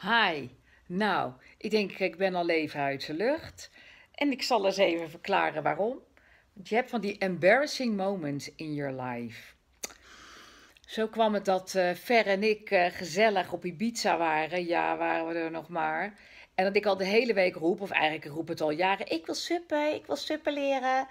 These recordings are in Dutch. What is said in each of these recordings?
Hi, nou, ik denk ik ben al even uit de lucht. En ik zal eens even verklaren waarom. Want je hebt van die embarrassing moments in your life. Zo kwam het dat uh, Fer en ik eh, gezellig op Ibiza waren. Ja, waren we er nog maar. En dat ik al de hele week roep, of eigenlijk ik roep het al jaren: ik wil suppen, ik wil suppen leren.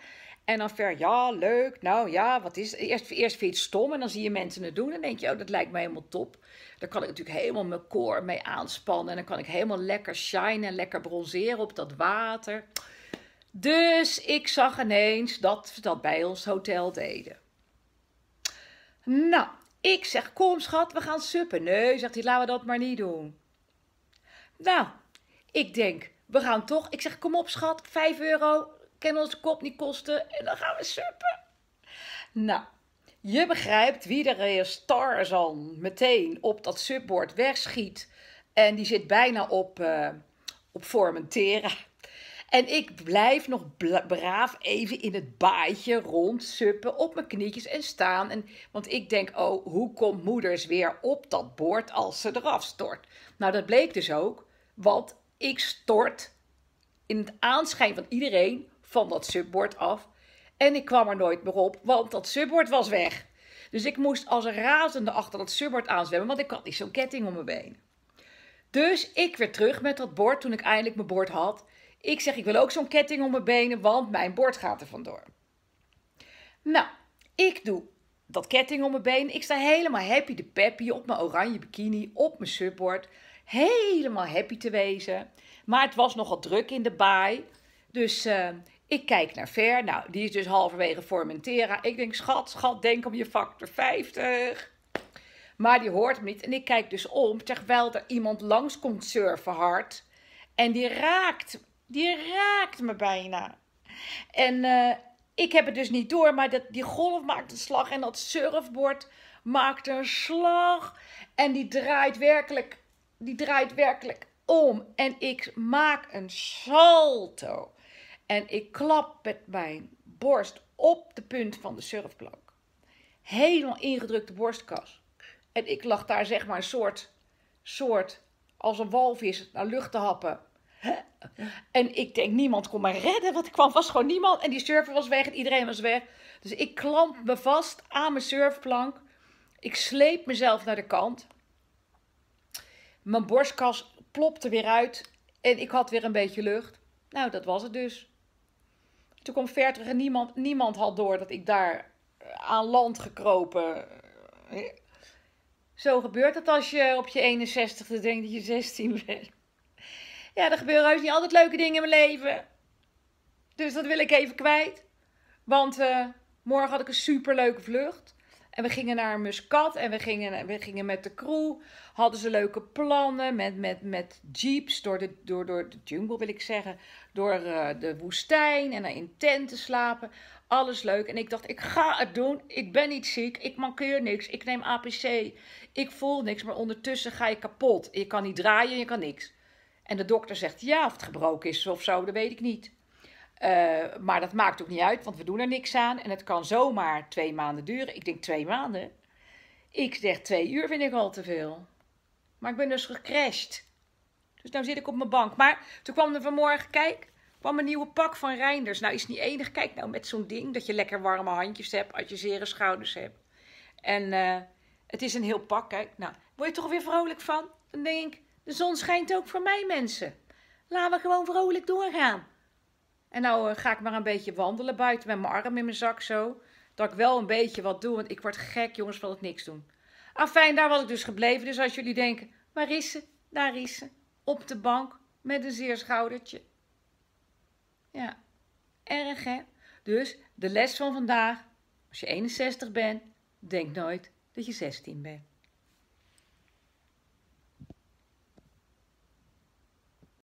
En dan ver, ja, leuk, nou ja, wat is Eerst, eerst vind je het stom en dan zie je mensen het doen. En dan denk je, oh, dat lijkt me helemaal top. Daar kan ik natuurlijk helemaal mijn koor mee aanspannen. En dan kan ik helemaal lekker shine en lekker bronzeren op dat water. Dus ik zag ineens dat ze dat bij ons hotel deden. Nou, ik zeg, kom schat, we gaan suppen. Nee, zegt hij, laten we dat maar niet doen. Nou, ik denk, we gaan toch. Ik zeg, kom op schat, 5 euro, kan onze kop niet kosten en dan gaan we suppen. Nou, je begrijpt wie er eh, Star zal meteen op dat subbord wegschiet. En die zit bijna op, uh, op Formentera. En ik blijf nog braaf even in het baaitje rondsuppen op mijn knietjes en staan. En, want ik denk, oh, hoe komt moeders weer op dat bord als ze eraf stort? Nou, dat bleek dus ook, want ik stort in het aanschijn van iedereen van dat subbord af. En ik kwam er nooit meer op, want dat subbord was weg. Dus ik moest als een razende achter dat subbord aanzwemmen, want ik had niet zo'n ketting om mijn benen. Dus ik weer terug met dat bord toen ik eindelijk mijn bord had. Ik zeg, ik wil ook zo'n ketting om mijn benen, want mijn bord gaat er vandoor. Nou, ik doe dat ketting om mijn benen. Ik sta helemaal happy de peppy op mijn oranje bikini, op mijn subbord. Helemaal happy te wezen. Maar het was nogal druk in de baai. Dus eh, ik kijk naar Ver. Nou, die is dus halverwege Formentera. Ik denk, schat, schat, denk om je factor 50. Maar die hoort me niet. En ik kijk dus om, terwijl er iemand langs komt surfen hard. En die raakt, die raakt me bijna. En eh, ik heb het dus niet door, maar dat, die golf maakt een slag. En dat surfboard maakt een slag. En die draait werkelijk, die draait werkelijk om. En ik maak een salto. En ik klap met mijn borst op de punt van de surfplank. Helemaal ingedrukte borstkas. En ik lag daar zeg maar een soort, soort als een walvis naar lucht te happen. En ik denk, niemand kon mij redden, want er kwam vast gewoon niemand. En die surfer was weg en iedereen was weg. Dus ik klamp me vast aan mijn surfplank. Ik sleep mezelf naar de kant. Mijn borstkas plopte weer uit en ik had weer een beetje lucht. Nou, dat was het dus. Toen kwam ver terug en niemand, niemand had door dat ik daar eh, aan land gekropen. Eh, zo gebeurt dat als je op je 61ste denkt dat je 16 bent. Ja, er gebeuren heus niet altijd leuke dingen in mijn leven. Dus dat wil ik even kwijt. Want eh, morgen had ik een superleuke vlucht. En we gingen naar Muscat en we gingen, we gingen met de crew. Hadden ze leuke plannen met, met, met jeeps door de, door, door de jungle, wil ik zeggen. Door eh, de woestijn en in tenten slapen. Alles leuk. En ik dacht, ik ga het doen. Ik ben niet ziek. Ik mankeer niks. Ik neem APC. Ik voel niks. Maar ondertussen ga je kapot. Je kan niet draaien, je kan niks. En de dokter zegt, ja, of het gebroken is of zo, dat weet ik niet. Eh, maar dat maakt ook niet uit, want we doen er niks aan. En het kan zomaar twee maanden duren. Ik denk twee maanden. Ik zeg twee uur vind ik al te veel. Maar ik ben dus gecrashed. Dus nu zit ik op mijn bank. Maar toen kwam er vanmorgen, kijk, kwam een nieuwe pak van Reinders. Nou is niet enig, kijk nou met zo'n ding dat je lekker warme handjes hebt als je zere schouders hebt. En eh, het is een heel pak, kijk. Nou, word je toch weer vrolijk van? Dan denk ik, de zon schijnt ook voor mij mensen. Laten we gewoon vrolijk doorgaan. En nou eh, ga ik maar een beetje wandelen buiten met mijn arm in mijn zak zo. Dat ik wel een beetje wat doe, want ik word gek jongens van het niks doen. fijn, daar was ik dus gebleven. Dus als jullie denken, waar is ze? Daar is ze. Op de bank met een zeer schoudertje. Ja, erg hè? Dus de les van vandaag, als je 61 bent, denk nooit dat je 16 bent.